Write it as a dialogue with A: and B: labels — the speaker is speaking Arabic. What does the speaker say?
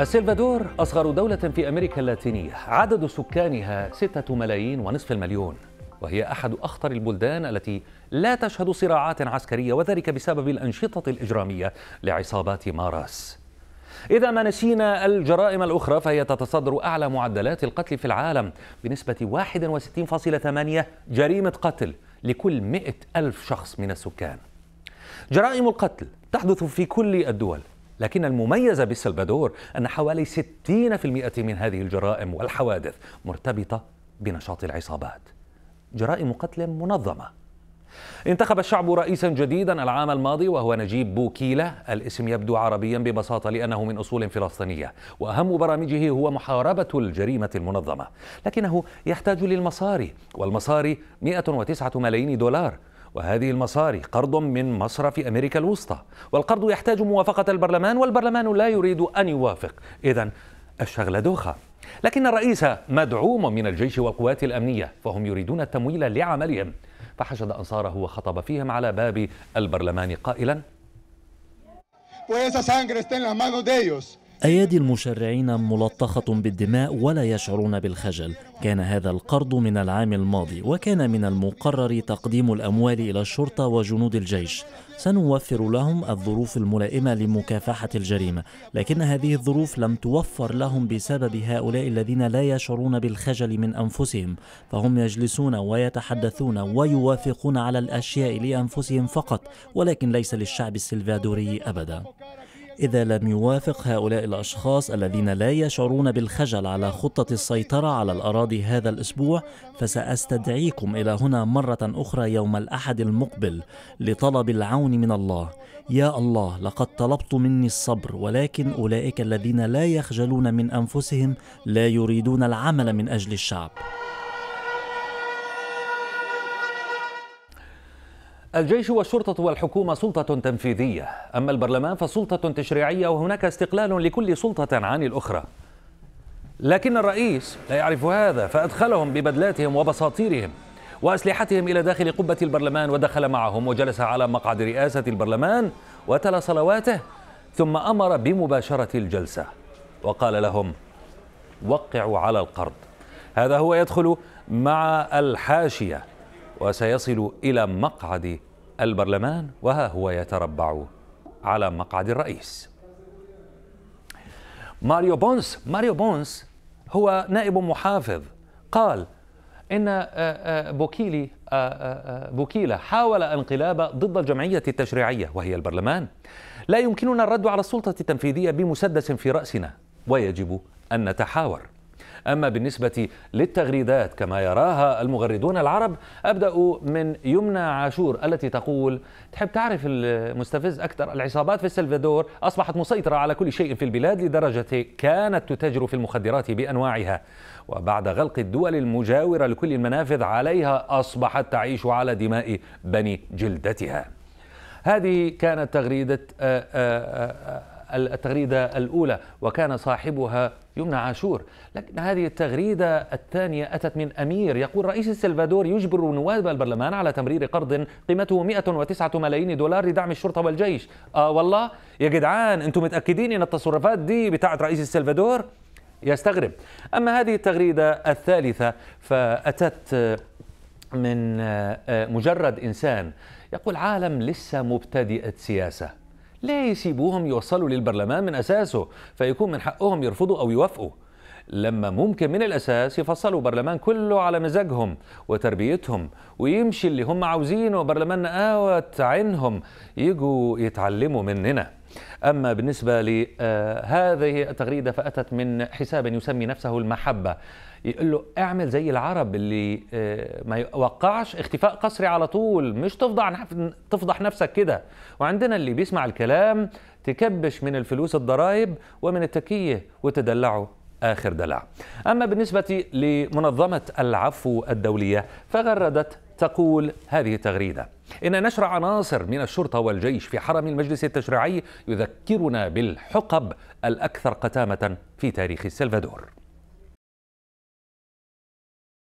A: السلفادور أصغر دولة في أمريكا اللاتينية عدد سكانها ستة ملايين ونصف المليون وهي أحد أخطر البلدان التي لا تشهد صراعات عسكرية وذلك بسبب الأنشطة الإجرامية لعصابات ماراس إذا ما نسينا الجرائم الأخرى فهي تتصدر أعلى معدلات القتل في العالم بنسبة 61.8 جريمة قتل لكل 100 ألف شخص من السكان جرائم القتل تحدث في كل الدول لكن المميز بالسلفادور أن حوالي 60% من هذه الجرائم والحوادث مرتبطة بنشاط العصابات جرائم قتل منظمة انتخب الشعب رئيسا جديدا العام الماضي وهو نجيب بوكيلة الاسم يبدو عربيا ببساطة لأنه من أصول فلسطينية وأهم برامجه هو محاربة الجريمة المنظمة لكنه يحتاج للمصاري والمصاري 109 ملايين دولار وهذه المصاري قرض من مصرف أمريكا الوسطى والقرض يحتاج موافقة البرلمان والبرلمان لا يريد أن يوافق إذا الشغل دوخة لكن الرئيس مدعوم من الجيش والقوات الأمنية فهم يريدون التمويل لعملهم فحشد أنصاره وخطب فيهم على باب البرلمان قائلا
B: أيادي المشرعين ملطخة بالدماء ولا يشعرون بالخجل كان هذا القرض من العام الماضي وكان من المقرر تقديم الأموال إلى الشرطة وجنود الجيش سنوفر لهم الظروف الملائمة لمكافحة الجريمة لكن هذه الظروف لم توفر لهم بسبب هؤلاء الذين لا يشعرون بالخجل من أنفسهم فهم يجلسون ويتحدثون ويوافقون على الأشياء لأنفسهم فقط ولكن ليس للشعب السلفادوري أبدا إذا لم يوافق هؤلاء الأشخاص الذين لا يشعرون بالخجل على خطة السيطرة على الأراضي هذا الأسبوع فسأستدعيكم إلى هنا مرة أخرى يوم الأحد المقبل لطلب العون من الله يا الله لقد طلبت مني الصبر ولكن أولئك الذين لا يخجلون من أنفسهم لا يريدون العمل من أجل الشعب
A: الجيش والشرطة والحكومة سلطة تنفيذية أما البرلمان فسلطة تشريعية وهناك استقلال لكل سلطة عن الأخرى لكن الرئيس لا يعرف هذا فأدخلهم ببدلاتهم وبساطيرهم وأسلحتهم إلى داخل قبة البرلمان ودخل معهم وجلس على مقعد رئاسة البرلمان وتلا صلواته ثم أمر بمباشرة الجلسة وقال لهم وقعوا على القرض هذا هو يدخل مع الحاشية وسيصل إلى مقعد البرلمان وها هو يتربع على مقعد الرئيس ماريو بونس ماريو بونس هو نائب محافظ قال إن آه، آه، بوكيلي آه، بوكيلا حاول انقلاب ضد الجمعية التشريعية وهي البرلمان لا يمكننا الرد على السلطة التنفيذية بمسدس في رأسنا ويجب أن نتحاور أما بالنسبة للتغريدات كما يراها المغردون العرب أبدأ من يمنى عاشور التي تقول تحب تعرف المستفز أكثر العصابات في السلفادور أصبحت مسيطرة على كل شيء في البلاد لدرجة كانت تتاجر في المخدرات بأنواعها وبعد غلق الدول المجاورة لكل المنافذ عليها أصبحت تعيش على دماء بني جلدتها هذه كانت تغريدة آه، آه، آه، التغريدة الأولى وكان صاحبها يمنى عاشور لكن هذه التغريدة الثانية أتت من أمير يقول رئيس السلفادور يجبر نواب البرلمان على تمرير قرض قيمته 109 ملايين دولار لدعم الشرطة والجيش آه والله يا جدعان أنتم متأكدين أن التصرفات دي بتاعت رئيس السلفادور يستغرب أما هذه التغريدة الثالثة فأتت من آه، آه، مجرد إنسان يقول عالم لسه مبتدئة سياسة لا يسيبوهم يوصلوا للبرلمان من أساسه فيكون من حقهم يرفضوا أو يوافقوا لما ممكن من الأساس يفصلوا برلمان كله على مزاجهم وتربيتهم ويمشي اللي هم عاوزينه وبرلمان آوت عنهم يجوا يتعلموا مننا أما بالنسبة لهذه آه، التغريدة فأتت من حساب يسمي نفسه المحبة يقول له اعمل زي العرب اللي آه، ما يوقعش اختفاء قسري على طول مش تفضح تفضح نفسك كده وعندنا اللي بيسمع الكلام تكبش من الفلوس الضرائب ومن التكيه وتدلعه آخر دلع أما بالنسبة لمنظمة العفو الدولية فغردت تقول هذه التغريدة إن نشر عناصر من الشرطة والجيش في حرم المجلس التشريعي يذكرنا بالحقب الأكثر قتامة في تاريخ السلفادور